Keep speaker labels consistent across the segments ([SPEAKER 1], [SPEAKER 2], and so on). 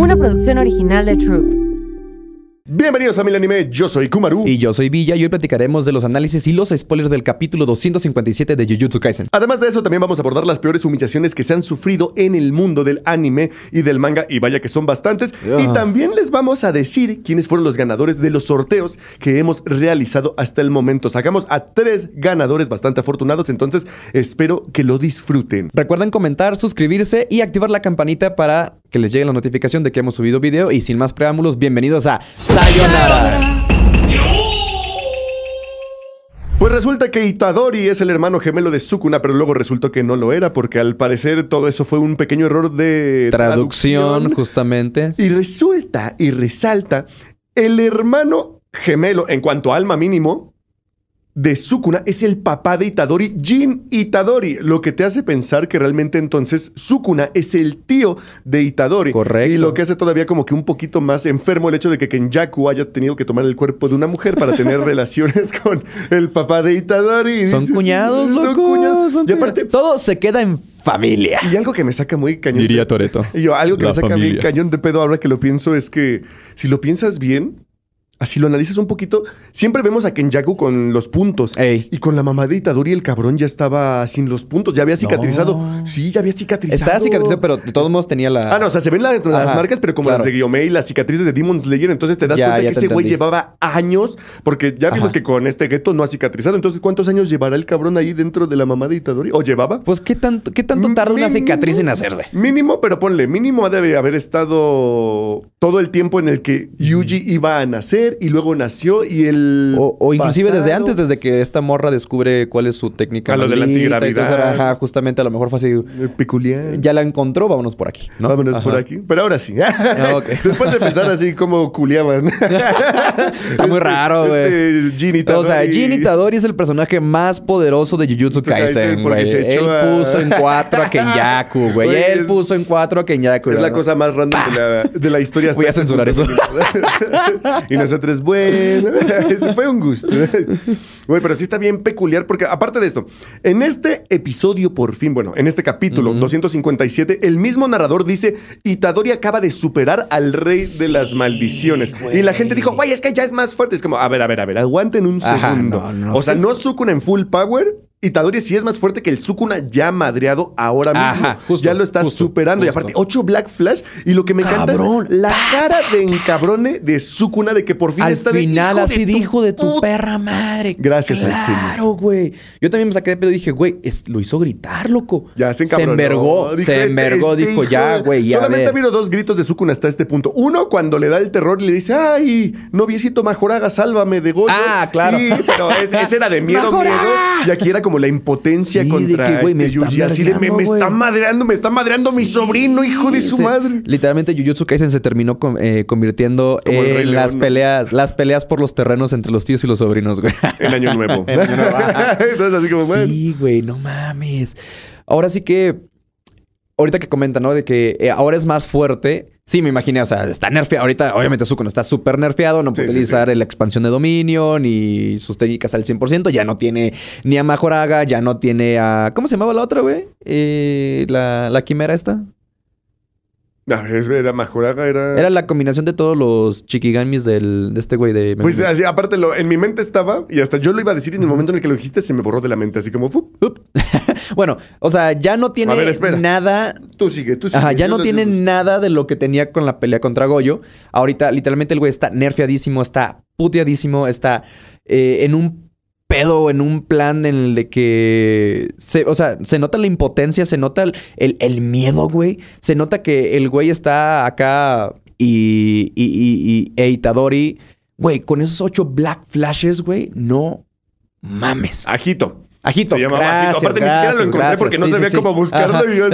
[SPEAKER 1] una producción original de Troop. Bienvenidos a Mil Anime, yo soy Kumaru. Y yo soy Villa y hoy platicaremos de los análisis y los spoilers del capítulo 257 de Jujutsu Kaisen.
[SPEAKER 2] Además de eso, también vamos a abordar las peores humillaciones que se han sufrido en el mundo del anime y del manga, y vaya que son bastantes. Y también les vamos a decir quiénes fueron los ganadores de los sorteos que hemos realizado hasta el momento. Sacamos a tres ganadores bastante afortunados, entonces espero que lo disfruten. Recuerden comentar, suscribirse y activar la campanita para que les llegue la
[SPEAKER 1] notificación de que hemos subido video. Y sin más preámbulos, bienvenidos a...
[SPEAKER 2] Pues resulta que Itadori es el hermano gemelo de Sukuna, pero luego resultó que no lo era, porque al parecer todo eso fue un pequeño error de traducción, justamente. Y resulta y resalta el hermano gemelo, en cuanto a alma mínimo, de Sukuna es el papá de Itadori, Jin Itadori, lo que te hace pensar que realmente entonces Sukuna es el tío de Itadori. Correcto. Y lo que hace todavía como que un poquito más enfermo el hecho de que Kenjaku haya tenido que tomar el cuerpo de una mujer para tener relaciones con el papá de Itadori. Son cuñados, loco. Son cuñados. aparte... Todo se queda en familia. Y algo que me saca muy cañón. Diría Toreto. Y yo, algo que me saca muy cañón de pedo ahora que lo pienso es que si lo piensas bien, Así lo analizas un poquito, siempre vemos a Kenjaku con los puntos. Y con la mamá de Itadori, el cabrón ya estaba sin los puntos. Ya había cicatrizado. Sí, ya había cicatrizado. Estaba cicatrizado, pero de todos modos tenía la. Ah, no, o sea, se ven las marcas, pero como las de Guillaume y las cicatrices de Demon Slayer. Entonces te das cuenta que ese güey llevaba años, porque ya vimos que con este gueto no ha cicatrizado. Entonces, ¿cuántos años llevará el cabrón ahí dentro de la mamá de Itadori? ¿O llevaba? Pues, ¿qué tanto, qué tanto mm, tarda una cicatriz en hacerle? Mínimo, pero ponle, mínimo ha de haber estado todo el tiempo en el que Yuji iba a nacer y luego nació y el. O, inclusive desde antes,
[SPEAKER 1] desde que esta morra descubre cuál es su técnica. A lo de la antigravidad. ajá, justamente a lo mejor fue así. Eh, peculiar. Ya la encontró, vámonos por aquí. ¿no? Vámonos por aquí. Pero ahora sí. Ah, Después de pensar
[SPEAKER 2] así como culiaban. Está muy este, raro, güey.
[SPEAKER 1] Este, O sea, Jin Tadori es el personaje más poderoso de Jujutsu Kaisen, güey. Él puso en cuatro a Kenyaku, güey. Él
[SPEAKER 2] puso en cuatro a Kenyaku. Es la cosa más random de la, historia. Voy a censurar eso. y nosotros es bueno. fue un gusto. Güey, pero sí está bien peculiar porque, aparte de esto, en este episodio, por fin, bueno, en este capítulo 257, el mismo narrador dice: Itadori acaba de superar al rey de las maldiciones. Y la gente dijo: Güey, es que ya es más fuerte. Es como, a ver, a ver, a ver, aguanten un segundo. o sea, no Sukuna en full power, Itadori sí es más fuerte que el Sukuna ya madreado ahora mismo. Ajá, ya lo está superando. Y aparte, ocho Black Flash. Y lo que me encanta es la cara de encabrone de Sukuna de que por fin Al está final, de final así dijo de tu perra
[SPEAKER 1] madre. Gracias, Claro, güey. Yo también me saqué de pedo y dije, güey, lo hizo
[SPEAKER 2] gritar, loco. Ya se encabronó. Se envergó. Dijo, se este envergó. Este dijo, ya, güey. Solamente ha habido dos gritos de Sukuna hasta este punto. Uno, cuando le da el terror y le dice, ay, noviecito Majoraga, sálvame de golpe. Ah, claro. Y, pero era de miedo, miedo. Y aquí era como como la impotencia contra de este Yuji. Así de, me, está madreando, me está madreando mi sobrino, hijo de su madre. Literalmente,
[SPEAKER 1] Jujutsu Kaisen se terminó eh, convirtiendo en las peleas, las peleas por los terrenos entre los tíos y los sobrinos, güey. El año nuevo. Entonces, así como, bueno. Sí, güey, no mames. Ahora sí que ahorita que comenta, ¿no? De que eh, ahora es más fuerte Sí, me imaginé, o sea, está nerfeado. Ahorita, obviamente, Zuko no está súper nerfeado, no puede utilizar la expansión de dominio, ni sus técnicas al 100%. Ya no tiene ni a Majoraga, ya no tiene a. ¿Cómo se
[SPEAKER 2] llamaba la otra, güey? Eh, la, la quimera esta era Majoraga, era. Era la combinación de todos los chiquigamis del, de este güey de. Pues así, aparte, en mi mente estaba, y hasta yo lo iba a decir, y en el momento en el que lo dijiste, se me borró de la mente, así como.
[SPEAKER 1] bueno, o
[SPEAKER 2] sea, ya no tiene nada. Tú sigue, tú sigue. Ajá, ya no tiene
[SPEAKER 1] nada de lo que tenía con la pelea contra Goyo. Ahorita, literalmente, el güey está nerfeadísimo, está puteadísimo, está eh, en un pedo, en un plan en el de que. Se, o sea, se nota la impotencia, se nota el, el, miedo, güey. Se nota que el güey está acá y. y, y, y e Itadori. Güey, con esos ocho black flashes, güey, no mames. Ajito. Ajito. Se llamaba Ajito. Aparte, ni siquiera lo encontré porque no sabía cómo buscarlo. yo,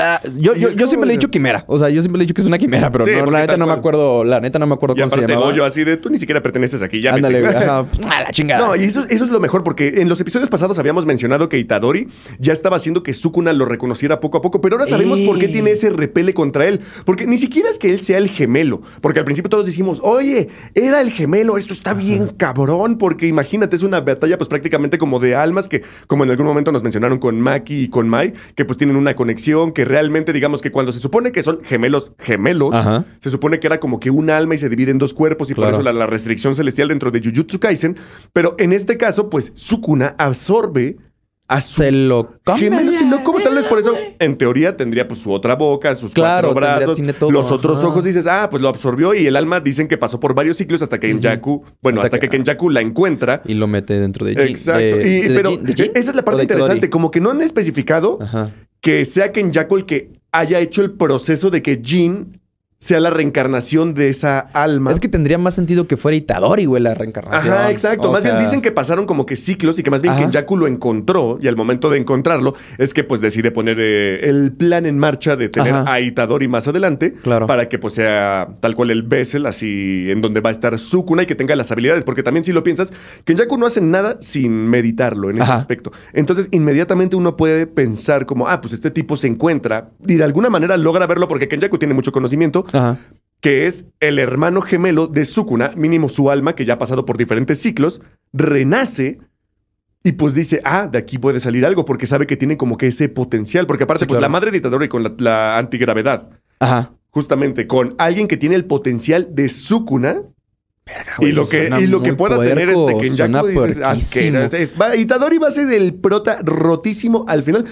[SPEAKER 1] ah, yo, yo, siempre le he dicho quimera. O sea, yo siempre le he dicho que es una quimera, pero la neta no me acuerdo. La neta no me acuerdo cómo se llamaba. así de tú ni siquiera perteneces aquí.
[SPEAKER 2] Ya Ándale, a la chingada. No, y eso, eso es lo mejor porque en los episodios pasados habíamos mencionado que Itadori ya estaba haciendo que Sukuna lo reconociera poco a poco, pero ahora sabemos por qué tiene ese repele contra él. Porque ni siquiera es que él sea el gemelo. Porque al principio todos dijimos, oye, era el gemelo, esto está bien cabrón, porque imagínate, es una batalla pues prácticamente como de almas que como en algún momento nos mencionaron con Maki y con Mai, que pues tienen una conexión, que realmente digamos que cuando se supone que son gemelos, gemelos, se supone que era como que un alma y se divide en dos cuerpos y por eso la, restricción celestial dentro de Jujutsu Kaisen, pero en este caso pues Sukuna absorbe a Se lo ¿Qué menos se lo Tal vez por eso, en teoría, tendría pues su otra boca, sus cuatro brazos, los otros ojos. Dices, ah, pues lo absorbió y el alma dicen que pasó por varios ciclos hasta que Kenjaku, bueno, hasta, que, Kenjaku la encuentra. Y lo mete dentro de Exacto. pero esa es la parte interesante. Como que no han especificado que sea Kenjaku el que haya hecho el proceso de que Jin sea la reencarnación de esa alma. Es que tendría más sentido que fuera Itadori, güey, la reencarnación. Ajá, exacto. más bien dicen que pasaron como que ciclos y que más bien Kenjaku lo encontró y al momento de encontrarlo es que pues decide poner eh, el plan en marcha de tener a Itadori más adelante claro. para que pues sea tal cual el Bessel, así en donde va a estar Sukuna y que tenga las habilidades. Porque también si lo piensas, que no hace nada sin meditarlo en ese aspecto. Entonces inmediatamente uno puede pensar como, ah, pues este tipo se encuentra y de alguna manera logra verlo porque Kenjaku tiene mucho conocimiento que es el hermano gemelo de Sukuna, mínimo su alma, que ya ha pasado por diferentes ciclos, renace y pues dice, ah, de aquí puede salir algo, porque sabe que tiene como que ese potencial, porque aparte, pues la madre dictadora y con la, antigravedad. justamente con alguien que tiene el potencial de Sukuna
[SPEAKER 1] y lo que, lo que pueda tener este Kenyaku dices, ah, que
[SPEAKER 2] este, Itadori va a ser el prota rotísimo al final.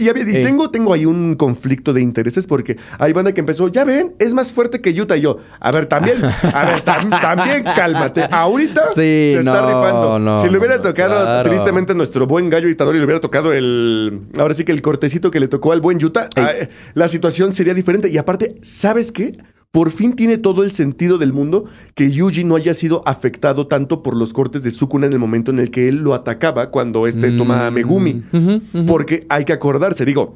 [SPEAKER 2] y, tengo, tengo ahí un conflicto de intereses porque hay banda que empezó, ya ven, es más fuerte que Yuta y yo. A ver, también, a ver, también cálmate. Ahorita se está rifando. si le hubiera tocado, tristemente, nuestro buen gallo Itadori le hubiera tocado el. Ahora sí que el cortecito que le tocó al buen Yuta, ah, eh, la situación sería diferente. Y aparte, ¿sabes qué? Por fin tiene todo el sentido del mundo que Yuji no haya sido afectado tanto por los cortes de Sukuna en el momento en el que él lo atacaba cuando este mm, toma a Megumi. Porque hay que acordarse, digo,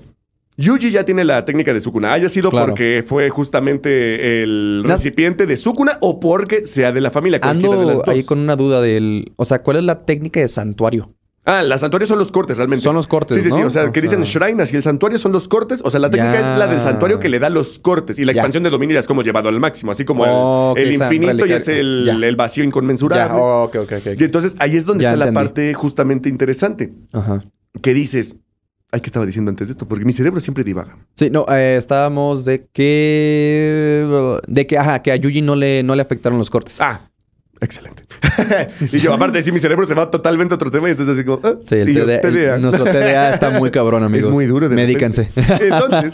[SPEAKER 2] Yuji ya tiene la técnica de Sukuna. Haya sido porque fue justamente el recipiente de Sukuna o porque sea de la familia. Ando ahí
[SPEAKER 1] con una duda del. O sea, ¿cuál es la técnica de santuario?
[SPEAKER 2] Ah, los santuarios son los cortes, realmente. Son los cortes. Sí, sí, sí. O sea, que dicen shrine, y el santuario son los cortes. O sea, la técnica es la del santuario que le da los cortes. Y la expansión de dominio ya es como llevado al máximo, así como el, infinito y es el, vacío inconmensurable. okay, okay, Y entonces ahí es donde está la parte justamente interesante. Ajá. Que dices, Ay, ¿qué estaba diciendo antes de esto? Porque mi cerebro siempre divaga.
[SPEAKER 1] Sí, no, eh, estábamos de que. De que, ajá, que a Yuji no le, no le afectaron los cortes. Ah, Excelente.
[SPEAKER 2] y yo, aparte, Si mi cerebro se va totalmente a otro tema y entonces así como... Ah", sí, el TDA, nuestro TDA está muy cabrón, amigos. Es muy duro. De entonces,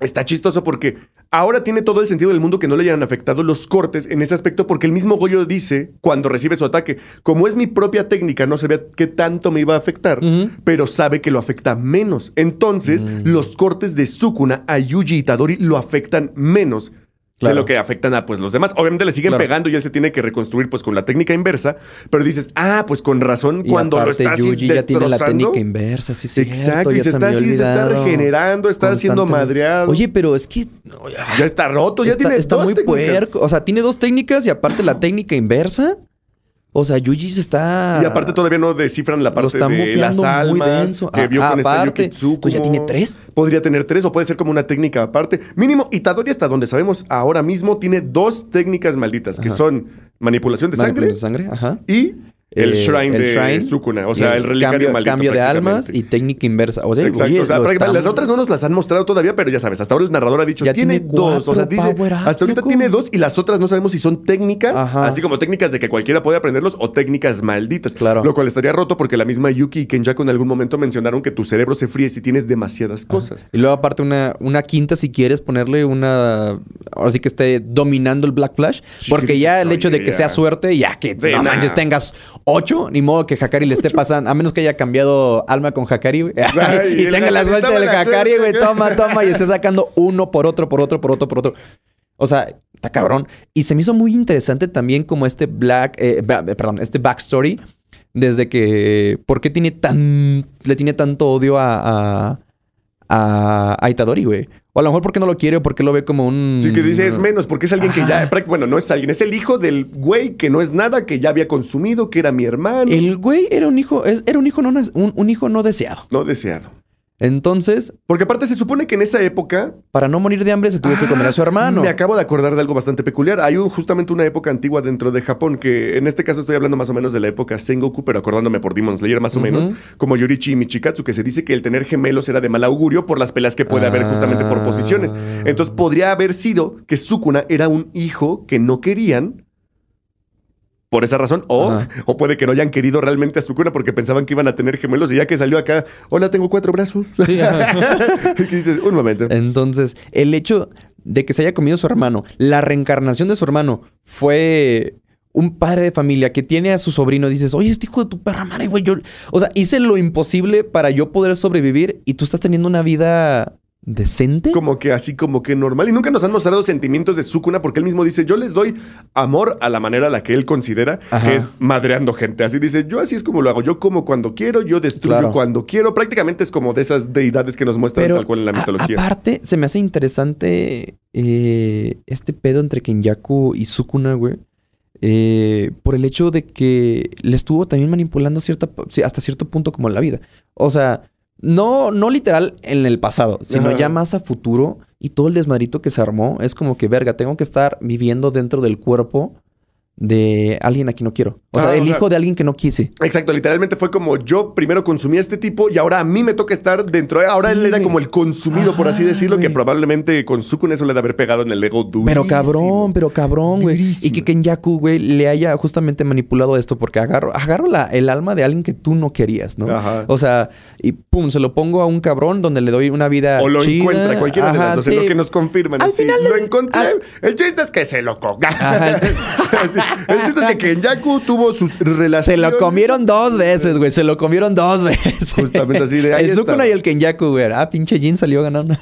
[SPEAKER 2] está chistoso porque ahora tiene todo el sentido del mundo que no le hayan afectado los cortes en ese aspecto porque el mismo Goyo dice cuando recibe su ataque, como es mi propia técnica, no sabía qué tanto me iba a afectar, pero sabe que lo afecta menos. Entonces, mm. los cortes de Sukuna a Yuji Itadori lo afectan menos de lo que afectan a pues los demás. Obviamente le siguen pegando y él se tiene que reconstruir pues con la técnica inversa, pero dices, ah, pues con razón cuando lo estás Yuji ya tiene la técnica inversa, sí, sí. Exacto, y se está, está regenerando, está siendo madreado. Oye, pero es que ya está roto, ya tiene dos muy técnicas.
[SPEAKER 1] o sea, tiene dos técnicas y aparte la técnica inversa. O sea, Yuji se
[SPEAKER 2] está. Y aparte todavía no descifran la parte de las almas muy que vio ah, aparte, esta Pues ya tiene tres. Podría tener tres, o puede ser como una técnica aparte. Mínimo, Itadori, hasta donde sabemos ahora mismo, tiene dos técnicas malditas, que son manipulación de sangre. De sangre. Ajá. Y el eh, shrine de Sukuna, o sea, el, cambio, cambio de almas y técnica inversa. O sea, Exacto, las otras no nos las han mostrado todavía, pero ya sabes, hasta ahora el narrador ha dicho, tiene, dos, o sea, dice, hasta ahorita tiene dos y las otras no sabemos si son técnicas, así como técnicas de que cualquiera puede aprenderlos o técnicas malditas. Claro. Lo cual estaría roto porque la misma Yuki y Kenjaku en algún momento mencionaron que tu cerebro se fríe si tienes demasiadas ah. cosas.
[SPEAKER 1] Y luego aparte una, una quinta si quieres ponerle una ahora sí que esté dominando el Black Flash, porque ya el hecho de que sea suerte, ya que no manches, tengas 8, ni modo que Hakari le esté pasando, a menos que haya cambiado alma con Hakari, güey. y, tenga la suerte del Hakari, güey, toma, toma, y esté sacando uno por otro, por otro, por otro, por otro. O sea, está cabrón. Y se me hizo muy interesante también como este black, eh, eh, perdón, este backstory desde que, ¿por qué tiene tan, le tiene tanto odio a, a, a Itadori, güey? O a lo mejor porque no lo quiere o porque lo ve como un. Sí, que dice es menos,
[SPEAKER 2] porque es alguien que ya. Bueno, no es alguien, es el hijo del güey que no es nada, que ya había consumido, que era mi hermano. El güey era un hijo, era un hijo no, un hijo no deseado. No deseado.
[SPEAKER 1] Entonces. Porque aparte se supone que en esa época. Para no morir de hambre se tuvo que comer a su ah, hermano. Me
[SPEAKER 2] acabo de acordar de algo bastante peculiar. Hay justamente una época antigua dentro de Japón, que en este caso estoy hablando más o menos de la época Sengoku, pero acordándome por Demon Slayer más o menos, como Yorichi y Michikatsu, que se dice que el tener gemelos era de mal augurio por las peleas que puede haber justamente por posiciones. Entonces podría haber sido que Sukuna era un hijo que no querían por esa razón, o, puede que no hayan querido realmente a su cuna porque pensaban que iban a tener gemelos y ya que salió acá, hola, tengo cuatro brazos. y dices, un momento. Entonces, el hecho de que se haya comido su hermano,
[SPEAKER 1] la reencarnación de su hermano fue un padre de familia que tiene a su sobrino, dices, oye, este hijo de tu perra madre, güey, yo, o sea, hice lo imposible para yo poder sobrevivir y tú estás
[SPEAKER 2] teniendo una vida
[SPEAKER 1] decente.
[SPEAKER 2] Como que así, como que normal. Y nunca nos han mostrado sentimientos de Sukuna porque él mismo dice, yo les doy amor a la manera a la que él considera, que es madreando gente. Así dice, yo así es como lo hago, yo como cuando quiero, yo destruyo cuando quiero. Prácticamente es como de esas deidades que nos muestran tal cual en la mitología.
[SPEAKER 1] aparte, se me hace interesante eh, este pedo entre Kenyaku y Sukuna, güey. Eh, por el hecho de que le estuvo también manipulando cierta, hasta cierto punto como la vida. O sea, no, no literal en el pasado, sino ya más a futuro y todo el desmadrito que se armó es como que, verga, tengo que estar viviendo dentro del cuerpo de alguien a quien no quiero. O sea, ah, el hijo de alguien que
[SPEAKER 2] no quise. Exacto, literalmente fue como yo primero consumí a este tipo y ahora a mí me toca estar dentro. De, ahora él era como el consumido, por así ah, decirlo, que probablemente con su con eso le debe de haber pegado en el ego Pero cabrón,
[SPEAKER 1] pero cabrón, güey. Y que Kenyaku, güey, le haya justamente manipulado esto porque agarro, agarro la, el alma de alguien que tú no querías, ¿no? O sea, y pum, se lo pongo a un cabrón donde le doy una vida. O lo encuentra, cualquiera de las dos, es lo que
[SPEAKER 2] nos confirman. Al lo encontré. El chiste es que se lo coga.
[SPEAKER 1] El chiste es que Kenyaku tuvo sus relaciones. Se lo comieron dos veces, güey. Se lo comieron dos veces. Justamente así de ahí El Sukuna y el Kenyaku, güey. Ah, pinche Jin salió ganando.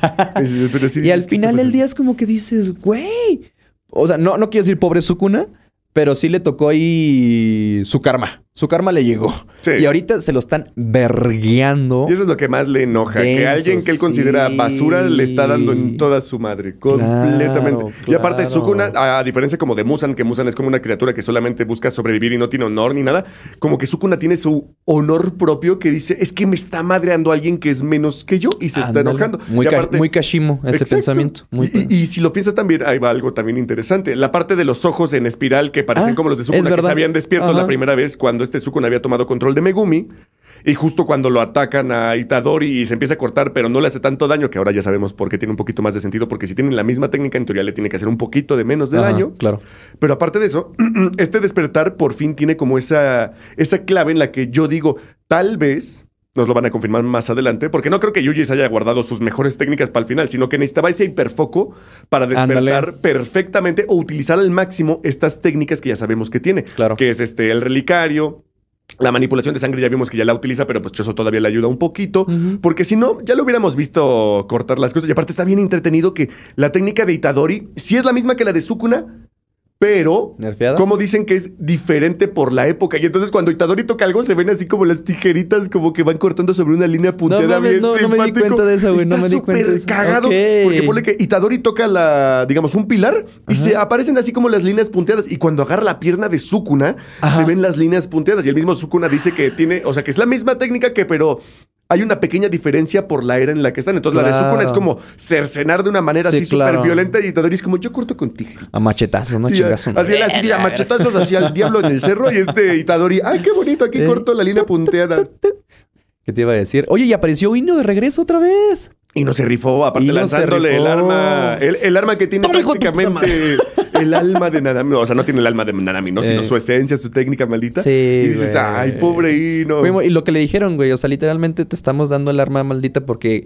[SPEAKER 1] y al final del día es como que dices, güey. O sea, no, no quiero decir pobre Sukuna, pero sí le tocó ahí su karma. Su karma le llegó. Y ahorita se lo están
[SPEAKER 2] vergueando. Y eso es lo que más le enoja. que alguien que él considera basura le está dando en toda su madre. Completamente. y aparte, Sukuna, a diferencia como de Musan, que Musan es como una criatura que solamente busca sobrevivir y no tiene honor ni nada, como que Sukuna tiene su honor propio que dice, es que me está madreando alguien que es menos que yo y se está enojando. Muy, muy
[SPEAKER 1] Kashimo ese pensamiento. Muy
[SPEAKER 2] y, si lo piensas también, ahí va algo también interesante. La parte de los ojos en espiral que parecen ah, como los de Sukuna, que se habían despierto la primera vez cuando este Sukun había tomado control de Megumi. Y justo cuando lo atacan a Itadori y se empieza a cortar, pero no le hace tanto daño, que ahora ya sabemos por qué tiene un poquito más de sentido, porque si tienen la misma técnica, en teoría le tiene que hacer un poquito de menos de daño. Claro. Pero aparte de eso, este despertar por fin tiene como esa, esa clave en la que yo digo, tal vez nos lo van a confirmar más adelante, porque no creo que Yuji se haya guardado sus mejores técnicas para el final, sino que necesitaba ese hiperfoco para despertar perfectamente o utilizar al máximo estas técnicas que ya sabemos que tiene. Claro. Que es este el relicario, la manipulación de sangre ya vimos que ya la utiliza, pero pues eso todavía le ayuda un poquito, porque si no, ya lo hubiéramos visto cortar las cosas. Y aparte está bien entretenido que la técnica de Itadori, si es la misma que la de Sukuna, pero como dicen que es diferente por la época. Y entonces cuando Itadori toca algo se ven así como las tijeritas como que van cortando sobre una línea punteada bien simpático. No me di cuenta de eso, güey. no me cuenta cagado. Porque ponle que Itadori toca la, digamos, un pilar y se aparecen así como las líneas punteadas. Y cuando agarra la pierna de Sukuna, se ven las líneas punteadas. Y el mismo Sukuna dice que tiene, o sea, que es la misma técnica que, pero hay una pequeña diferencia por la era en la que están. Entonces la de Sukuna es como cercenar de una manera así violenta y Itadori es como, yo corto contigo. A machetazos, ¿no? Sí, así, a machetazos hacia el diablo en el cerro y este Itadori, ay, qué bonito, aquí eh, corto la línea punteada. ¿Qué te iba a decir? Oye, y apareció Ino de regreso otra vez. Y no se rifó, aparte lanzándole el arma. El, arma que tiene prácticamente el alma de Nanami. O sea, no tiene el alma de Nanami, ¿no? Sino eh. su esencia, su técnica maldita. Sí, y dices, ay, pobre Hino! Y
[SPEAKER 1] lo que le dijeron, güey. O sea, literalmente te estamos dando el arma maldita porque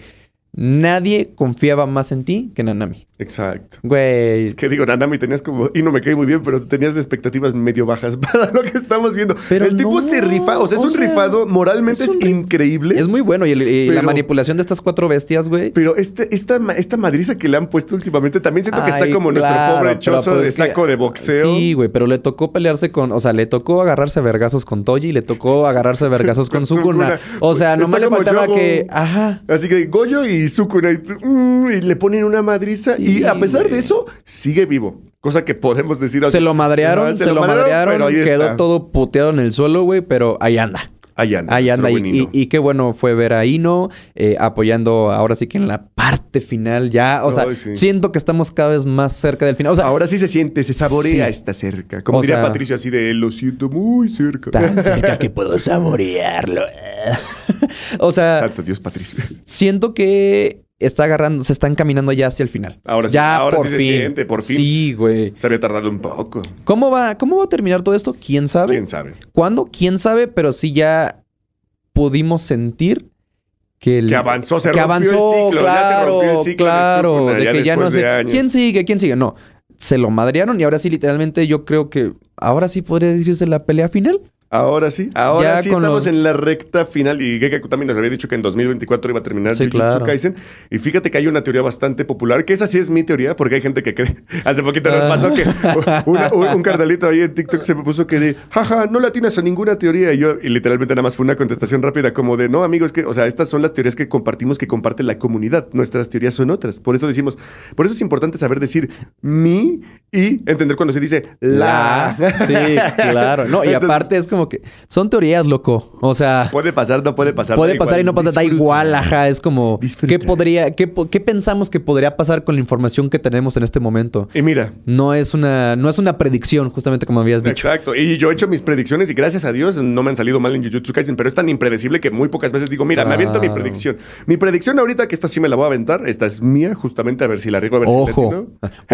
[SPEAKER 2] Nadie confiaba más en ti que Nanami. Exacto. Güey. Que digo, Nanami tenías como. Y no me cae muy bien, pero tenías expectativas medio bajas para lo que estamos viendo. Pero el tipo se rifa, o sea, es un rifado moralmente es, increíble. Es muy bueno. Y, la manipulación de estas cuatro bestias, güey. Pero este, esta, esta madriza que le han puesto últimamente también siento que está como nuestro pobre chozo pues de saco de boxeo. Sí,
[SPEAKER 1] güey, pero le tocó pelearse con. O sea, le tocó agarrarse a vergazos con Toji y le
[SPEAKER 2] tocó agarrarse a vergazos con, Sukuna. O sea, no me le faltaba que. Ajá. Así que Goyo y y mm, y, le ponen una madriza y a pesar de eso sigue vivo. Cosa que podemos decir Se lo madrearon, se, lo, madrearon, y quedó todo
[SPEAKER 1] puteado en el suelo, güey, pero ahí anda. Ahí anda. Ahí anda. Y, qué bueno fue ver a Hino eh, apoyando ahora sí que en la parte final ya. O sea, siento que estamos cada vez más cerca del final. O sea, ahora sí se siente, se saborea, esta está cerca. Como diría Patricio
[SPEAKER 2] así de, lo siento muy cerca. Tan cerca que puedo saborearlo
[SPEAKER 1] o sea, Dios, Siento que está agarrando, se están caminando ya hacia el final. Ahora sí, ya ahora por fin. por fin. Sí, güey. Se había tardado un poco. ¿Cómo va, ¿Cómo va a terminar todo esto? ¿Quién sabe? ¿Quién sabe? ¿Cuándo? ¿Quién sabe? Pero sí ya pudimos sentir que, el, que avanzó, se que el ciclo. Claro, ya se el ciclo que ya no sé. ¿Quién sigue? ¿Quién sigue? No. Se lo madrearon y ahora sí, literalmente, yo creo que ahora sí podría decirse la pelea final.
[SPEAKER 2] Ahora sí, ahora sí estamos en la recta final y Gekaku también nos había dicho que en 2024 iba a terminar sí, Jujutsu claro. Y fíjate que hay una teoría bastante popular, que esa sí es mi teoría, porque hay gente que cree. Hace poquito nos ah. pasó que un, un, ahí en TikTok se puso que de, jaja, no la tienes a ninguna teoría. Y yo, y literalmente nada más fue una contestación rápida, como de, no, amigos, que, o sea, estas son las teorías que compartimos, que comparte la comunidad. Nuestras teorías son otras. Por eso decimos, por eso es importante saber decir mi y entender cuando se dice la. Sí, claro. No, y aparte es como como que son
[SPEAKER 1] teorías, loco.
[SPEAKER 2] O sea, puede pasar, no puede pasar. Puede pasar y no pasa, da igual, ajá.
[SPEAKER 1] Es como, ¿qué podría, qué, qué pensamos que podría pasar con la información que tenemos en este momento? Y mira, no es una, no es una predicción, justamente como habías dicho.
[SPEAKER 2] Exacto. Y yo he hecho mis predicciones y gracias a Dios no me han salido mal en Jujutsu Kaisen, pero es tan impredecible que muy pocas veces digo, mira, me aviento mi predicción. Mi predicción ahorita, que esta sí me la voy a aventar, esta es mía, justamente a ver si la riego, a ver Ojo. si la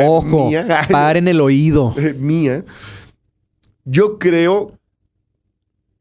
[SPEAKER 2] Ojo, ojo, en el oído. mía. Yo creo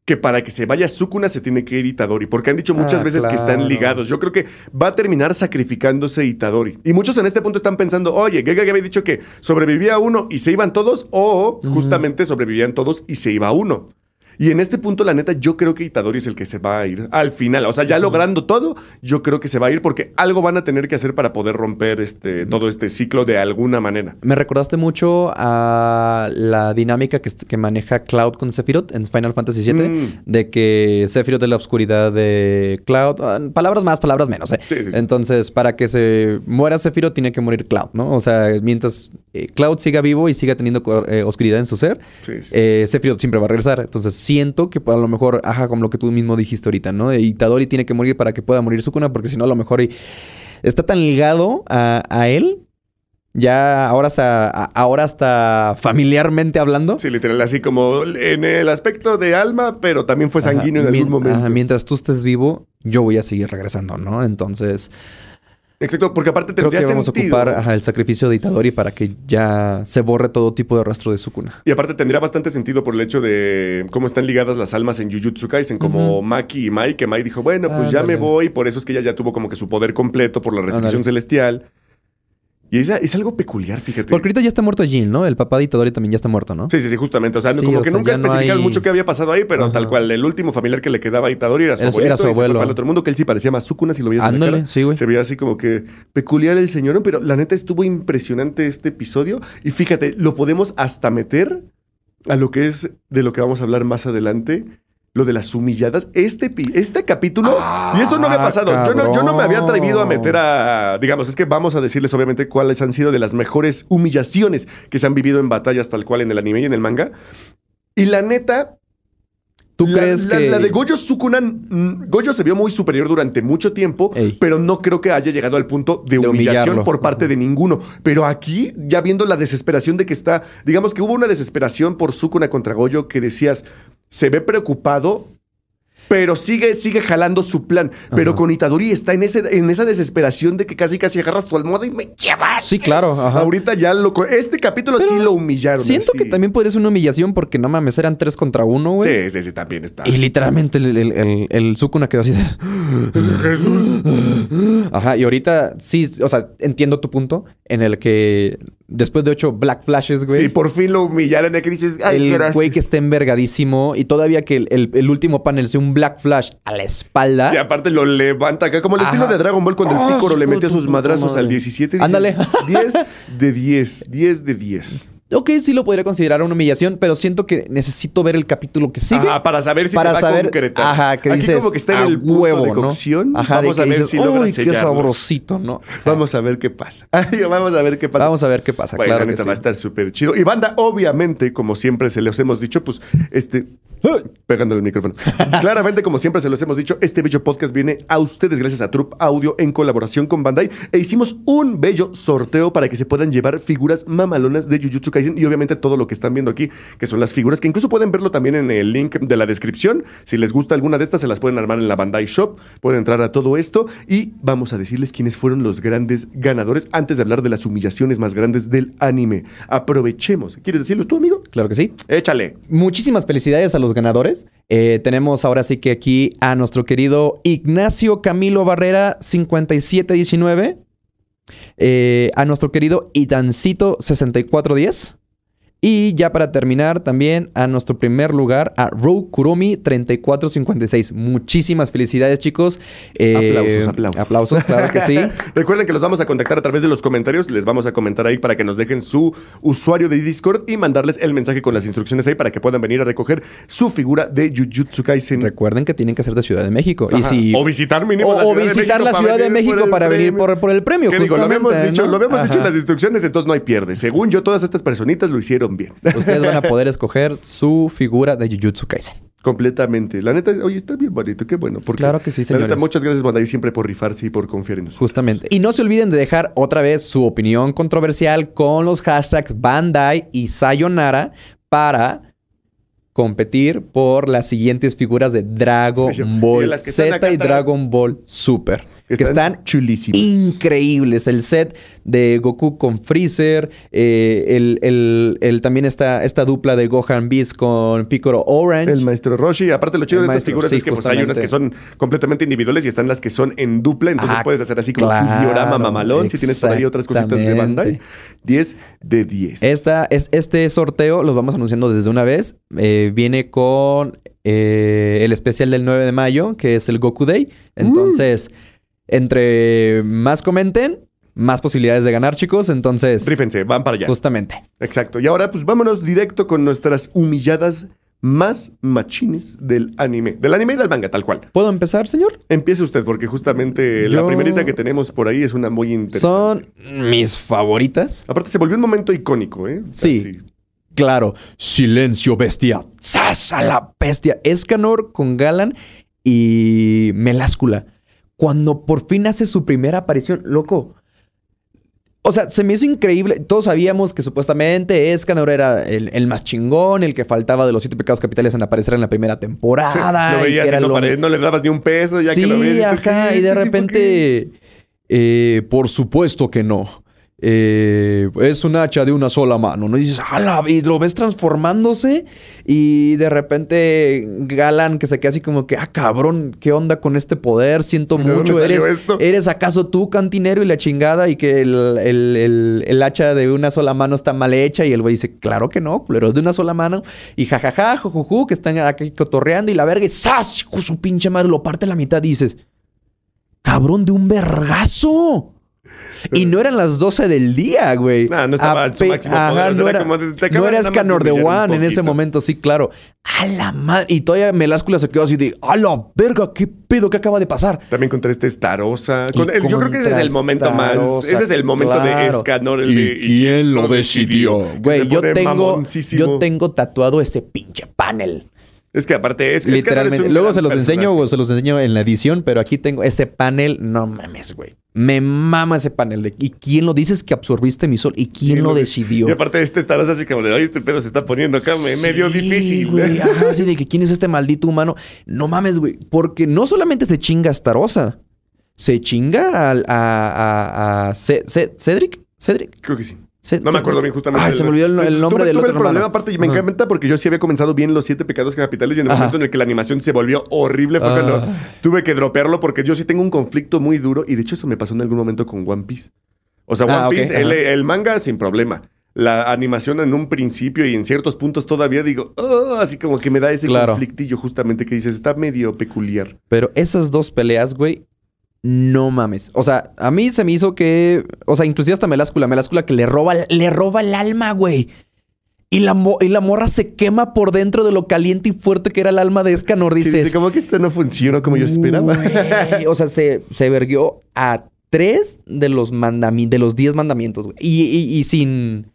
[SPEAKER 2] que para que se vaya Sukuna se tiene que ir Itadori, porque han dicho muchas ah, veces que están ligados. Yo creo que va a terminar sacrificándose Itadori. Y muchos en este punto están pensando, oye, Gega había dicho que sobrevivía uno y se iban todos, o justamente sobrevivían todos y se iba uno. Y en este punto, la neta, yo creo que Itadori es el que se va a ir al final. O sea, ya logrando todo, yo creo que se va a ir porque algo van a tener que hacer para poder romper este, todo este ciclo de alguna manera.
[SPEAKER 1] Me recordaste mucho a la dinámica que, que maneja Cloud con Sephiroth en Final Fantasy VII, mm. de que Sephiroth es la oscuridad de Cloud. Ah, palabras más, palabras menos. ¿eh? Entonces, para que se muera Sephiroth, tiene que morir Cloud, ¿no? O sea, mientras eh, Cloud siga vivo y siga teniendo eh, oscuridad en su ser, Sephiroth siempre va a regresar. Entonces, siento que a lo mejor, ajá, como lo que tú mismo dijiste ahorita, ¿no? Itadori tiene que morir para que pueda morir su cuna porque si no, a lo mejor está tan ligado a, él ya ahora hasta, ahora
[SPEAKER 2] hasta familiarmente hablando. Sí, literal, así como en el aspecto de alma, pero también fue sanguíneo en algún momento.
[SPEAKER 1] mientras tú estés vivo, yo voy a seguir regresando, ¿no? Entonces,
[SPEAKER 2] Exacto, porque aparte tendría sentido. Creo que vamos ocupar
[SPEAKER 1] ajá, el sacrificio de Itadori para que ya se borre todo tipo de rastro de su
[SPEAKER 2] Y aparte tendría bastante sentido por el hecho de cómo están ligadas las almas en Jujutsu Kaisen, como Maki y Mai, que Mai dijo, bueno, pues ya me voy, por eso es que ella ya tuvo como que su poder completo por la restricción celestial.
[SPEAKER 1] Y es, es algo peculiar, fíjate. Porque ahorita ya está muerto Jin, ¿no? El papá de Itadori también ya está muerto, ¿no? Sí, sí, sí, justamente. O sea, como que nunca especificaron mucho
[SPEAKER 2] qué había pasado ahí, pero tal cual, el último familiar que le quedaba a Itadori era su abuelo. Era su abuelo. todo otro mundo, que él sí parecía más Sukuna si lo veías Ándale, sí, güey. Se veía así como que peculiar el señor, pero la neta estuvo impresionante este episodio. Y fíjate, lo podemos hasta meter a lo que es de lo que vamos a hablar más adelante lo de las humilladas, este, este capítulo, y eso no me ha ah, pasado. Yo no, yo no, me había atrevido a meter a, digamos, es que vamos a decirles obviamente cuáles han sido de las mejores humillaciones que se han vivido en batallas tal cual en el anime y en el manga. Y la neta, la, de Goyo Sukunan. Goyo se vio muy superior durante mucho tiempo, pero no creo que haya llegado al punto de, humillación por parte de ninguno. Pero aquí, ya viendo la desesperación de que está. Digamos que hubo una desesperación por Sukuna contra Goyo que decías, se ve preocupado, pero sigue, sigue jalando su plan. Pero con Itadori está en, ese, en esa desesperación de que casi casi agarras tu almohada y me llevas. Sí, claro. Ahorita ya lo. Este capítulo sí lo humillaron. Siento
[SPEAKER 1] que también podría ser una humillación porque no mames, eran tres contra uno, güey.
[SPEAKER 2] Sí, sí, sí, también está. Y
[SPEAKER 1] literalmente el, el, el, Sukuna quedó así de. Jesús. Ajá, y ahorita sí, o sea, entiendo tu punto en el que después de ocho Black Flashes, güey. Sí,
[SPEAKER 2] por fin lo humillaron de que dices, ay, el gracias. güey
[SPEAKER 1] que está envergadísimo y todavía que el, el último panel sea un Black Flash a la espalda. Y
[SPEAKER 2] aparte lo levanta acá, como el estilo de Dragon Ball cuando el ah, Picoro le a sus madrazos al 17. Ándale. 10 de 10, 10 de 10.
[SPEAKER 1] Ok, sí lo podría considerar una humillación, pero siento que necesito ver el capítulo que sigue. para saber si para se va saber, a concretar. Ajá, que Aquí como que está en el de cocción. vamos a ver si Uy, qué sabrosito,
[SPEAKER 2] ah. ¿no? Vamos a ver qué pasa. vamos a ver qué pasa. Vamos a ver qué pasa, claro va a estar súper chido. Y banda, obviamente, como siempre se los hemos dicho, pues, este... Pegando el micrófono. Claramente, como siempre se los hemos dicho, este bello podcast viene a ustedes gracias a Troop Audio en colaboración con Bandai e hicimos un bello sorteo para que se puedan llevar figuras mamalonas de Jujutsu Kai y obviamente todo lo que están viendo aquí, que son las figuras, que incluso pueden verlo también en el link de la descripción. Si les gusta alguna de estas, se las pueden armar en la Bandai Shop. Pueden entrar a todo esto y vamos a decirles quiénes fueron los grandes ganadores antes de hablar de las humillaciones más grandes del anime. Aprovechemos. ¿Quieres decirlos tú, amigo? Claro que sí. Échale. Muchísimas felicidades a los ganadores. Eh,
[SPEAKER 1] tenemos ahora sí que aquí a nuestro querido Ignacio Camilo Barrera 5719. Eh, a nuestro querido Itancito6410. Y ya para terminar, también a nuestro primer lugar, a Row Kurumi 3456. Muchísimas felicidades, chicos. Eh, aplausos, aplausos. Aplausos, claro que sí.
[SPEAKER 2] Recuerden que los vamos a contactar a través de los comentarios. Les vamos a comentar ahí para que nos dejen su usuario de Discord y mandarles el mensaje con las instrucciones ahí para que puedan venir a recoger su figura de Jujutsu Kaisen. Recuerden que tienen que ser de Ciudad de México. o visitar mínimo o, visitar la ciudad de México para venir
[SPEAKER 1] por, el premio. lo hemos dicho, lo habíamos dicho en las
[SPEAKER 2] instrucciones, entonces no hay pierde. Según yo, todas estas personitas lo hicieron bien. Ustedes van a poder escoger su figura de Jujutsu Kaisen. Completamente. La neta, oye, está bien bonito, qué bueno. claro que sí, señores. La neta, muchas gracias, Bandai, siempre por rifarse y por confiar en nosotros. Justamente.
[SPEAKER 1] Y no se olviden de dejar otra vez su opinión controversial con los hashtags Bandai y Sayonara para competir por las siguientes figuras de Dragon Ball Z y Dragon Ball Super que están chulísimos. Increíbles. El set de Goku con Freezer, eh, el, el, también está esta dupla de Gohan Beast con Piccolo Orange. El maestro Roshi. Aparte, lo chido de estas figuras es que pues, hay unas que son
[SPEAKER 2] completamente individuales y están las que son en dupla. Entonces ah, puedes hacer así como un diorama mamalón. Si tienes todavía otras cositas de Bandai. 10 de 10. Esta,
[SPEAKER 1] es, este sorteo los vamos anunciando desde una vez. Eh, viene con eh, el especial del 9 de mayo, que es el Goku Day. Mm. Entonces entre más
[SPEAKER 2] comenten, más posibilidades de ganar, chicos. Entonces. Rífense, van para allá. Justamente. Exacto. Y ahora, pues vámonos directo con nuestras humilladas más machines del anime. Del anime y del manga, tal cual. ¿Puedo empezar, señor? Empiece usted, porque justamente la primerita que tenemos por ahí es una muy interesante. Son mis favoritas. Aparte, se volvió un momento icónico, ¿eh? Sí.
[SPEAKER 1] Claro. Silencio, bestia. ¡Sasa la bestia! Escanor con Galan y Meláscula cuando por fin hace su primera aparición, loco. O sea, se me hizo increíble. Todos sabíamos que supuestamente Escanor era el, el, más chingón, el que faltaba de los siete pecados capitales en aparecer en la primera temporada.
[SPEAKER 2] no, le dabas ni un peso, ya sí, Ajá, y de repente.
[SPEAKER 1] Eh, por supuesto que no. Eh, es un hacha de una sola mano, ¿no? Y dices, Y lo ves transformándose y de repente Galan que se queda así como que, ¡ah, cabrón! ¿Qué onda con este poder? Siento mucho. ¿Eres, ¿Eres acaso tú, cantinero? Y la chingada y que el, el, hacha de una sola mano está mal hecha y el güey dice, claro que no, pero es de una sola mano. Y jajaja, juju, que están aquí cotorreando y la verga y ¡zas! Su pinche madre lo parte a la mitad dices, ¡cabrón de un vergazo! Y no eran las 12 del día, güey. No, ah, no estaba a su máximo poder. no era, de One en ese momento, sí, claro. A la madre. Y todavía Meláscula se quedó
[SPEAKER 2] así de, a la verga, qué pedo, qué acaba de pasar. También contra este Starosa. yo creo que ese es el momento más. Ese es el momento de Escanor. El ¿Y quién lo decidió? Güey, yo tengo,
[SPEAKER 1] yo tengo tatuado ese pinche panel. Es que aparte es literalmente. Es que Luego se los enseño o se los enseño en la edición, pero aquí tengo ese panel. No mames, güey. Me mama ese panel. De, ¿Y quién lo dices que absorbiste mi sol? ¿Y quién lo decidió? Y
[SPEAKER 2] aparte, este estarás así como de, oye, este pedo se está poniendo acá medio difícil. Güey.
[SPEAKER 1] así de que quién es este maldito humano. No mames, güey. Porque no solamente se chinga Starosa, se chinga a, a, a, a Cedric. ¿Cedric? Creo que sí no me acuerdo bien justamente. Ay, se me olvidó el, nombre del tuve el problema, aparte, me
[SPEAKER 2] encanta porque yo sí había comenzado bien los siete pecados capitales y en el momento en el que la animación se volvió horrible fue ah. tuve que dropearlo porque yo sí tengo un conflicto muy duro y de hecho eso me pasó en algún momento con One Piece. O sea, ah, One Piece, el, manga sin problema. La animación en un principio y en ciertos puntos todavía digo, oh", así como que me da ese conflictillo justamente que dices,
[SPEAKER 1] está medio peculiar. Pero esas dos peleas, güey, no mames. O sea, a mí se me hizo que. O sea, inclusive hasta Meláscula, Meláscula que le roba, le roba el alma, güey. Y la, la morra se quema por dentro de lo caliente y fuerte que era el alma de Escanor. Dices. Dice, ¿cómo que esto no funcionó como yo esperaba? o sea, se, se verguió a tres de los, mandami de los diez mandamientos, güey. y sin.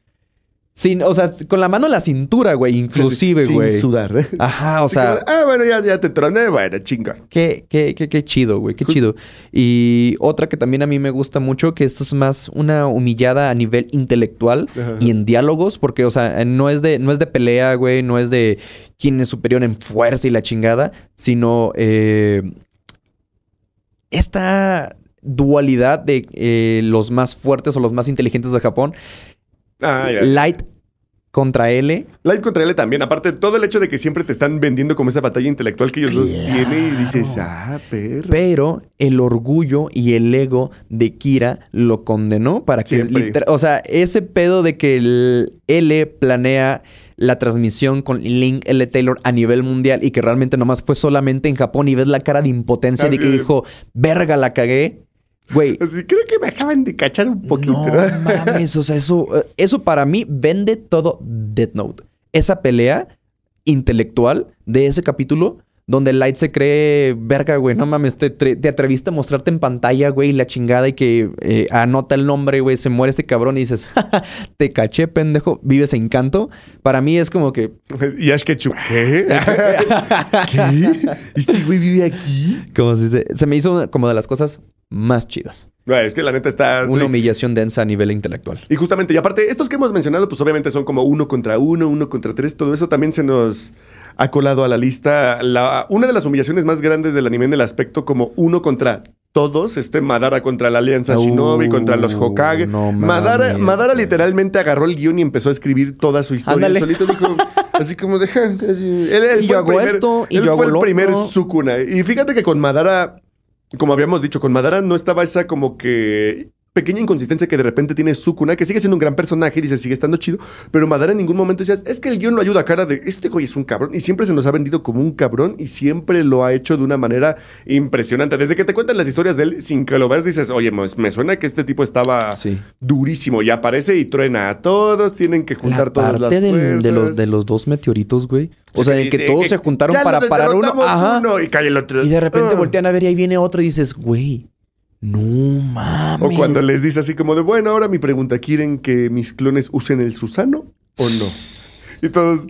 [SPEAKER 1] Sin, o sea, con la mano en la cintura, güey, inclusive, güey. Sin sudar. Ajá, o sea. ah, bueno, ya, te troné, bueno, chinga. Qué, qué, qué, qué chido, güey, qué chido. Y otra que también a mí me gusta mucho, que esto es más una humillada a nivel intelectual y en diálogos, porque, o sea, no es de, no es de pelea, güey, no es de quién es superior en fuerza y la chingada, sino eh, esta dualidad de eh, los más fuertes o los más inteligentes de Japón Ah, Light contra L.
[SPEAKER 2] Light contra L también. Aparte, todo el hecho de que siempre te están vendiendo como esa batalla intelectual que ellos dos tienen y
[SPEAKER 1] dices, ah, perro. Pero el orgullo y el ego de Kira lo condenó para que. O sea, ese pedo de que L planea la transmisión con Link L. Taylor a nivel mundial y que realmente nomás fue solamente en Japón y ves la cara de impotencia de que dijo, verga, la cagué, Güey. creo que me acaban de cachar un poquito. No mames, o sea, eso, eh, eso para mí vende todo Death Note. Esa pelea intelectual de ese capítulo donde Light se cree, verga, güey, no mames, te, atreviste a mostrarte en pantalla, güey, la chingada y que eh, anota el nombre, güey, se muere este cabrón y dices, te caché, pendejo, vives en canto Para mí es como que... Pues, y es que ¿qué? ¿y ¿Este güey vive aquí? Como se dice? se me hizo como de las cosas más chidas.
[SPEAKER 2] Ah, es que la neta está. Una humillación densa a nivel intelectual. Y justamente, y aparte, estos que hemos mencionado, pues obviamente son como uno contra uno, uno contra tres. Todo eso también se nos ha colado a la lista. La, una de las humillaciones más grandes del anime en el aspecto como uno contra todos, este Madara contra la Alianza uh, Shinobi, contra los Hokage. Madara, Madara literalmente agarró el guión y empezó a escribir toda su historia. Él solito dijo, así como deja. Él, y yo y él fue el primer Sukuna. Y fíjate que con Madara como habíamos dicho, con Madara no estaba esa como que pequeña inconsistencia que de repente tiene Sukuna, que sigue siendo un gran personaje y se sigue estando chido, pero Madara en ningún momento decías, es que el guión lo ayuda a cara de, este güey es un cabrón, y siempre se nos ha vendido como un cabrón y siempre lo ha hecho de una manera impresionante. Desde que te cuentan las historias de él, sin que lo veas, dices, oye, me suena que este tipo estaba durísimo y aparece y truena a todos, tienen que juntar todas las De los, de
[SPEAKER 1] los dos meteoritos, güey. O sea, en que todos se juntaron para parar uno. y cae el
[SPEAKER 2] otro. Y de repente ah. voltean a ver y ahí viene otro y dices, güey, no mames. O cuando les dice así como de, bueno, ahora mi pregunta, ¿quieren que mis clones usen el Susano o no? Y todos...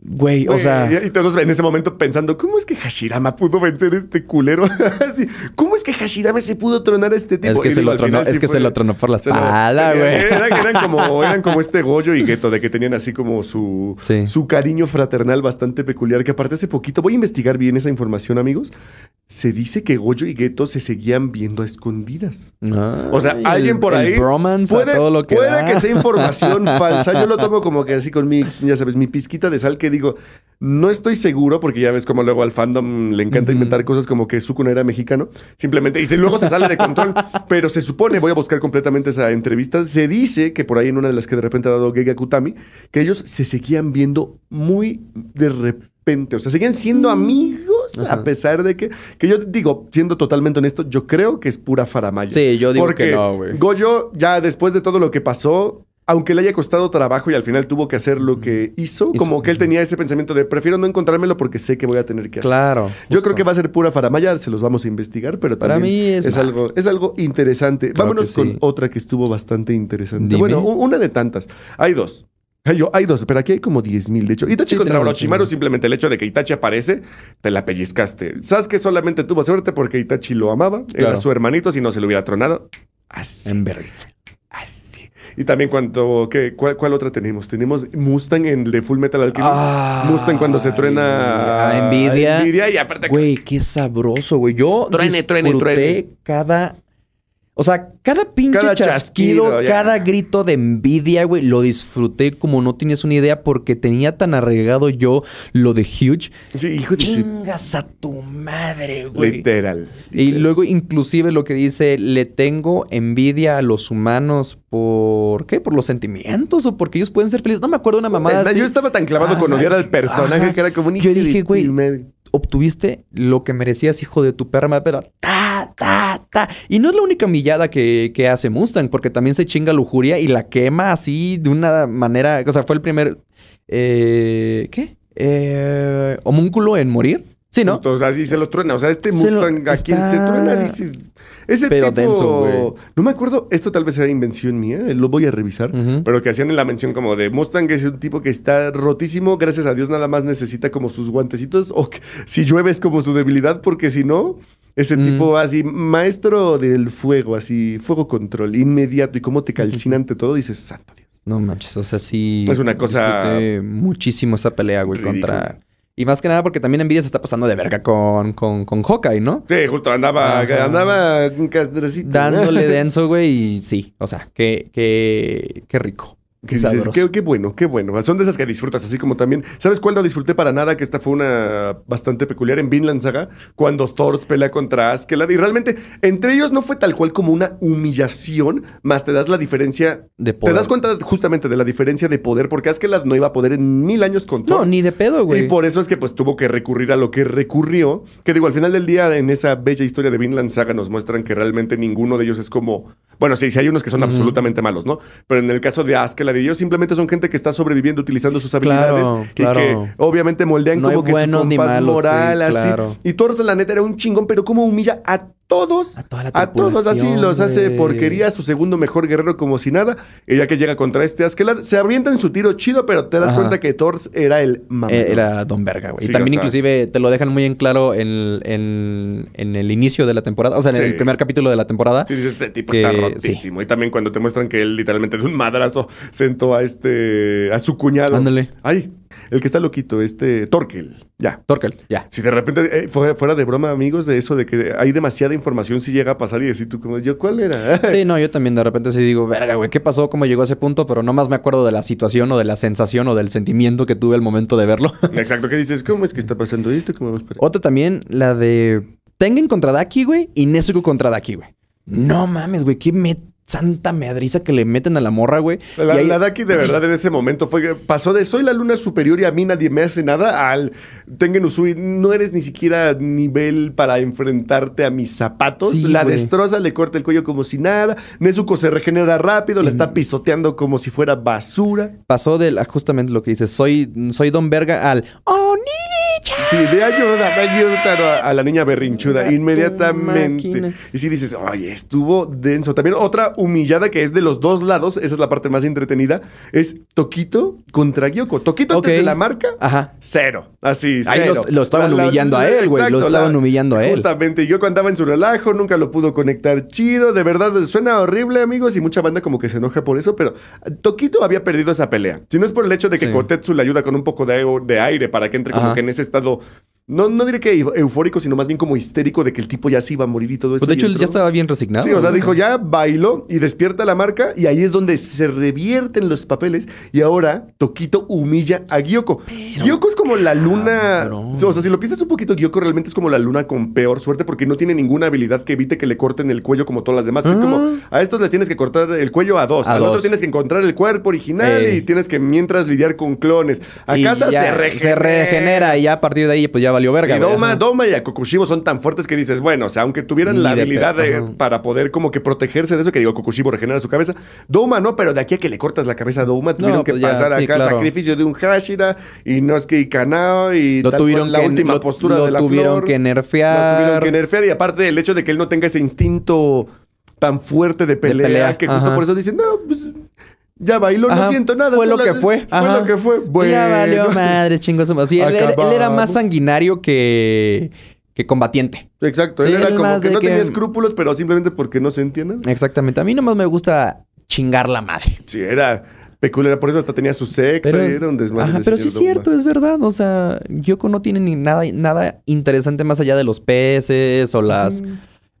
[SPEAKER 2] Güey, o sea. Y, todos en ese momento pensando, ¿cómo es que Hashirama pudo vencer a este culero? ¿Cómo es que Hashirama se pudo tronar a este tipo? Es que, se, lo tronó, es que se lo tronó por la espalda, güey. Eran, como, eran como este Goyo y Gueto, de que tenían así como su, su cariño fraternal bastante peculiar. Que aparte hace poquito, voy a investigar bien esa información, amigos se dice que Goyo y Geto se seguían viendo a escondidas. Ah, o sea, alguien por ahí puede, que, sea información falsa. Yo lo tomo como que así con mi, ya sabes, mi pizquita de sal que digo, no estoy seguro porque ya ves como luego al fandom le encanta inventar cosas como que Sukuna era mexicano. Simplemente dice, luego se sale de control. pero se supone, voy a buscar completamente esa entrevista, se dice que por ahí en una de las que de repente ha dado Gege Kutami, que ellos se seguían viendo muy de repente o sea, siguen siendo mm. amigos a pesar de que... Que yo digo, siendo totalmente honesto, yo creo que es pura faramaya. Sí, yo digo que no, güey. Goyo, ya después de todo lo que pasó, aunque le haya costado trabajo y al final tuvo que hacer lo que hizo, como que él tenía ese pensamiento de prefiero no encontrármelo porque sé que voy a tener que hacer. Claro. Yo creo que va a ser pura faramaya, se los vamos a investigar, pero también es, algo, es algo interesante. Vámonos con otra que estuvo bastante interesante. Bueno, una de tantas. Hay dos. Hay, hay dos, pero aquí hay como 10.000, de hecho. Itachi contra Orochimaru, simplemente el hecho de que Itachi aparece, te la pellizcaste. ¿Sabes que solamente tuvo suerte porque Itachi lo amaba, era su hermanito, si no se lo hubiera tronado. Así. En verdad. Así. Y también cuando, ¿qué? ¿Cuál, otra tenemos? Tenemos Mustang en de Full Metal Alchemist. Ah, Mustang cuando se truena Envidia. a envidia y aparte... Güey, qué sabroso, güey. Yo truene, disfruté truene, truene. cada
[SPEAKER 1] o sea, cada pinche chasquido, cada grito de envidia, güey, lo disfruté como no tienes una idea porque tenía tan arraigado yo lo de Huge. Sí, hijo de Chingas a tu
[SPEAKER 2] madre, güey.
[SPEAKER 1] Literal, Y luego, inclusive, lo que dice, le tengo envidia a los humanos por qué? Por los sentimientos o porque ellos pueden ser felices. No me acuerdo una mamada. Eh, yo estaba tan clavado con odiar al personaje que era como un hijo Yo dije, güey, obtuviste lo que merecías, hijo de tu perra, pero y no es la única millada que, hace Mustang, porque también se chinga lujuria y la quema así de una manera. O sea, fue el primer. Eh, ¿Qué? Eh, homúnculo en morir.
[SPEAKER 2] Sí, ¿no? Justo, o sea, se los truena. O sea, este Mustang a se truena, y Ese tipo, No me acuerdo, esto tal vez sea invención mía, eh, lo voy a revisar, pero que hacían en la mención como de Mustang es un tipo que está rotísimo, gracias a Dios nada más necesita como sus guantecitos, o si llueve es como su debilidad, porque si no, ese mm. tipo así, maestro del fuego, así, fuego control, inmediato, y cómo te calcina ante todo, dices, santo Dios. No manches, o sea, sí. Es una cosa.
[SPEAKER 1] Muchísimo esa pelea, güey, contra. Y más que nada porque también Envidia se está pasando de verga con, con, Hawkeye, ¿no?
[SPEAKER 2] Sí, justo andaba, andaba un Dándole denso,
[SPEAKER 1] güey, y sí.
[SPEAKER 2] O sea, que, qué rico. Que qué, bueno, qué bueno. Son de esas que disfrutas, así como también. ¿Sabes cuál no disfruté para nada? Que esta fue una bastante peculiar en Vinland Saga, cuando Thor pelea contra Askelad. Y realmente, entre ellos no fue tal cual como una humillación, más te das la diferencia. De poder. Te das cuenta justamente de la diferencia de poder, porque Askelad no iba a poder en mil años con Thor. No, ni de pedo, güey. Y por eso es que pues tuvo que recurrir a lo que recurrió. Que digo, al final del día, en esa bella historia de Vinland Saga, nos muestran que realmente ninguno de ellos es como bueno, sí, sí hay unos que son absolutamente malos, ¿no? Pero en el caso de la de Dios simplemente son gente que está sobreviviendo utilizando sus habilidades y que obviamente moldean como que su compás morales moral, así. Y Torres, la neta, era un chingón, pero cómo humilla a todos, a, todos así los hace porquería, su segundo mejor guerrero como si nada, ella que llega contra este Askelad, se avienta en su tiro chido, pero te das cuenta que Thor era el mamá. Eh, era Don Verga, güey. y también
[SPEAKER 1] inclusive te lo dejan muy en claro en, en, el inicio de la temporada, o sea, en el primer capítulo de la temporada. Sí,
[SPEAKER 2] dices, este tipo que, está rotísimo. Y también cuando te muestran que él literalmente de un madrazo sentó a este, a su cuñado. Ándale. Ay, el que está loquito, este Torkel. Ya. Torkel, ya. Si de repente eh, fuera, de broma, amigos, de eso de que hay demasiada información si llega a pasar y decir tú como yo, ¿cuál era?
[SPEAKER 1] sí, no, yo también de repente sí digo, verga, güey, ¿qué pasó? ¿Cómo llegó a ese punto? Pero no más me acuerdo de la situación o de la sensación o del sentimiento que tuve al momento de verlo.
[SPEAKER 2] Exacto, que dices, ¿cómo es que está pasando esto? ¿Cómo
[SPEAKER 1] Otra también, la de Tengen contra Daki, güey, y Nesuko contra Daki, güey. No mames, güey, qué meta santa madriza que le meten a la morra, güey. La,
[SPEAKER 2] Daki de verdad en ese momento fue que pasó de soy la luna superior y a mí nadie me hace nada al Tengen Usui, no eres ni siquiera nivel para enfrentarte a mis zapatos. la destroza, le corta el cuello como si nada. Nezuko se regenera rápido, la está pisoteando como si fuera basura. Pasó de justamente lo que dices, soy, soy Don Verga al ¡Oh, ni! Sí, de ayuda, de ayuda a, la niña berrinchuda inmediatamente. Y si dices, ay estuvo denso. También otra humillada que es de los dos lados, esa es la parte más entretenida, es Toquito contra Gyoko. Toquito que antes de la marca, cero. Así, Ahí Lo, estaban humillando a él, güey. Lo estaban humillando a él. Justamente, Gyoko andaba en su relajo, nunca lo pudo conectar chido. De verdad, suena horrible, amigos, y mucha banda como que se enoja por eso, pero Toquito había perdido esa pelea. Si no es por el hecho de que Kotetsu le ayuda con un poco de, aire para que entre como que en ese estado no, no diré que eufórico, sino más bien como histérico de que el tipo ya se iba a morir y todo pues esto. de hecho, él ya estaba bien resignado. Sí, o sea, dijo, ya bailó y despierta la marca y ahí es donde se revierten los papeles y ahora Toquito humilla a Gyoko. Gyoko es como la luna... O sea, si lo piensas un poquito, Gyoko realmente es como la luna con peor suerte porque no tiene ninguna habilidad que evite que le corten el cuello como todas las demás. Es como, ah. a estos le tienes que cortar el cuello a dos, a al otro tienes que encontrar el cuerpo original y tienes que mientras lidiar con clones. A casa Se regenera y ya a partir de ahí pues ya valió verga. Y Doma, Doma y Kokushibo son tan fuertes que dices, bueno, o sea, aunque tuvieran la habilidad para poder como que protegerse de eso, que digo, Kokushibo regenera su cabeza. Doma no, pero de aquí a que le cortas la cabeza a Doma, tuvieron que pues pasar acá al sacrificio de un Hashira y no es y Kanao y tuvieron la última postura de la tuvieron que nerfear. Lo tuvieron que nerfear y aparte el hecho de que él no tenga ese instinto tan fuerte de pelea, que justo por eso dicen, no, pues ya bailó, no siento nada. Fue lo que fue. Fue lo que fue. Bueno. Ya valió madre,
[SPEAKER 1] chingoso. Sí, él, él, era más sanguinario que, que combatiente. Exacto, él era como que no tenía escrúpulos,
[SPEAKER 2] pero simplemente porque no se entienden
[SPEAKER 1] Exactamente, a mí nomás me gusta
[SPEAKER 2] chingar la madre. Sí, era peculiar, por eso hasta tenía su secta pero, era pero sí es cierto,
[SPEAKER 1] es verdad, o sea, Gyoko no tiene ni nada, nada interesante más allá de los peces o las...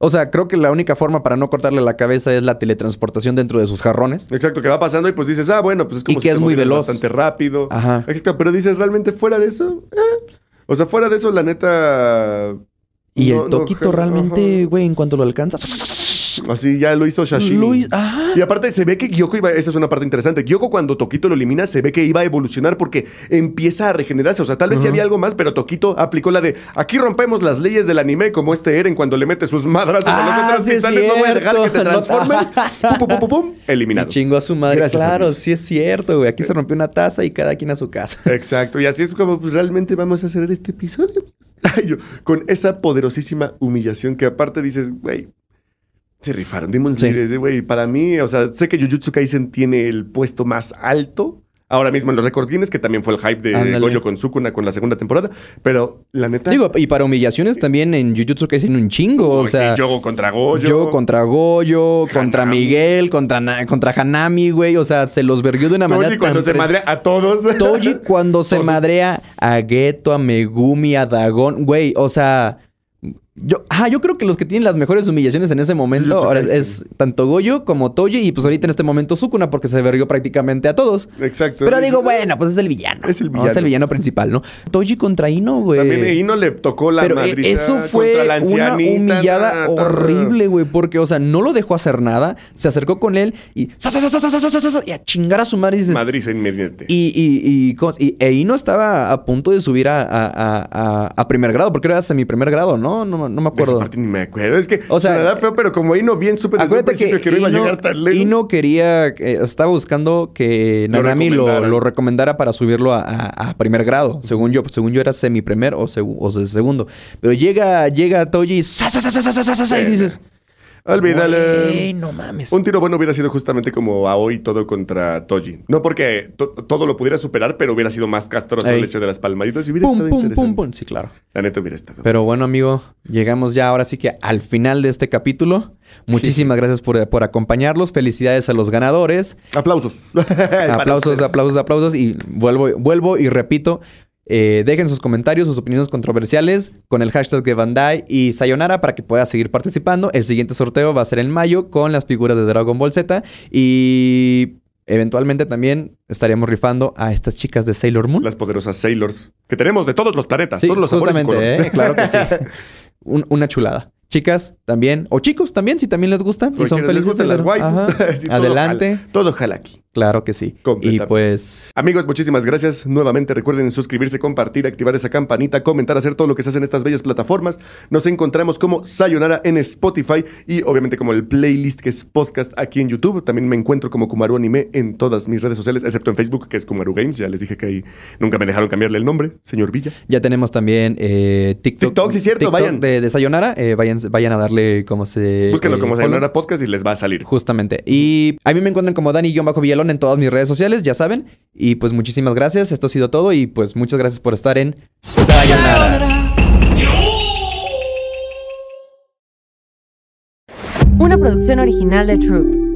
[SPEAKER 1] O sea, creo que la única forma para no cortarle la cabeza es la teletransportación dentro de sus jarrones.
[SPEAKER 2] Exacto, que va pasando y pues dices, ah, bueno, pues es como es muy veloz. bastante rápido. Ajá. Exacto, pero dices, realmente fuera de eso, eh. O sea, fuera de eso, la neta. Y el toquito realmente,
[SPEAKER 1] güey, en cuanto lo alcanzas...
[SPEAKER 2] Así ya lo hizo Shashi Y aparte se ve que Gyoko iba. Esa es una parte interesante. Gyoko, cuando Toquito lo elimina, se ve que iba a evolucionar porque empieza a regenerarse. O sea, tal vez si había algo más, pero Toquito aplicó la de aquí rompemos las leyes del anime, como este Eren cuando le mete sus madras ah, a los ah, No voy a dejar que te transformes. pum, pum, pum, eliminado. chingo a su madre. claro,
[SPEAKER 1] sí es cierto, güey. Aquí se rompió una taza
[SPEAKER 2] y cada quien a su casa. Exacto. Y así es como pues, realmente vamos a hacer este episodio. con esa poderosísima humillación que aparte dices, güey, se rifaron Demon sí. güey. Para mí, o sea, sé que Jujutsu Kaisen tiene el puesto más alto ahora mismo en los recordines que también fue el hype de Goyo con Sukuna con la segunda temporada. Pero la neta. Digo, y para
[SPEAKER 1] humillaciones también en Jujutsu Kaisen un chingo. o sea, sí, Yogo contra Goyo. Yogo contra Goyo, contra Miguel, contra, contra Hanami, güey. O sea, se los verguió de una manera manera. Toji cuando se madrea a todos. Toji cuando se madrea a Geto, a Megumi, a Dagon. Güey, o sea. Yo, ah, yo creo que los que tienen las mejores humillaciones en ese momento es, tanto Goyo como Toji y pues ahorita en este momento Sukuna porque se verguió prácticamente a todos. Exacto. Pero digo,
[SPEAKER 2] bueno, pues es el villano. Es el villano.
[SPEAKER 1] principal, ¿no? Toji contra Ino, güey. También
[SPEAKER 2] Ino le tocó la Pero eh, eso fue una humillada
[SPEAKER 1] horrible, güey, porque, o sea, no lo dejó hacer nada, se acercó con él y, y a chingar a su madre. Y Y, y, y, e estaba a punto de subir a, primer grado, porque era semi primer grado, ¿no? No no, me acuerdo. De esa ni me acuerdo. Es que o sea,
[SPEAKER 2] feo, pero como Ino bien supe desde principio que, no iba a llegar
[SPEAKER 1] tan lejos. Ino quería, eh, estaba buscando que Nanami lo recomendara, lo, recomendara para subirlo a, primer grado. Según yo, pues, según yo era semi primer o, o segundo.
[SPEAKER 2] Pero llega, llega Toji y dices. Olvídale. no mames. Un tiro bueno hubiera sido justamente como a hoy todo contra Toji. No porque todo lo pudiera superar, pero hubiera sido más castroso el hecho de las palmaditas y hubiera pum, pum, Pum, Sí, claro. La neta hubiera estado.
[SPEAKER 1] Pero bueno, amigo, llegamos ya ahora sí que al final de este capítulo. Muchísimas gracias por, por, acompañarlos. Felicidades a los ganadores. Aplausos. aplausos, aplausos, aplausos. Y vuelvo, vuelvo y repito, eh, dejen sus comentarios, sus opiniones controversiales con el hashtag de Bandai y Sayonara para que puedas seguir participando. El siguiente sorteo va a ser en mayo con las figuras de Dragon Ball Z y eventualmente también estaríamos rifando a estas chicas de Sailor Moon. Las poderosas Sailors que tenemos de todos los planetas, todos los ¿eh? claro que sí. una chulada. Chicas también, o chicos también, si también les gustan. y son felices. las Adelante.
[SPEAKER 2] todo Jalaki. Claro que sí. Y pues. Amigos, muchísimas gracias. Nuevamente recuerden suscribirse, compartir, activar esa campanita, comentar, hacer todo lo que se hace en estas bellas plataformas. Nos encontramos como Sayonara en Spotify y obviamente como el playlist que es podcast aquí en YouTube. También me encuentro como Kumaru Anime en todas mis redes sociales, excepto en Facebook, que es Kumaru Games. Ya les dije que ahí nunca me dejaron cambiarle el nombre, señor Villa. Ya tenemos
[SPEAKER 1] también eh, TikTok. TikTok, sí, cierto, vayan. De, Sayonara, eh, vayan vayan, a darle como se. Búsquenlo eh, como Sayonara
[SPEAKER 2] Podcast y les va a
[SPEAKER 1] salir. Justamente. Y a mí me encuentran como Dani-Villalón en todas mis redes sociales, ya saben. Y pues muchísimas gracias. Esto ha sido todo. Y pues muchas gracias por estar en
[SPEAKER 2] Una producción original de Troop.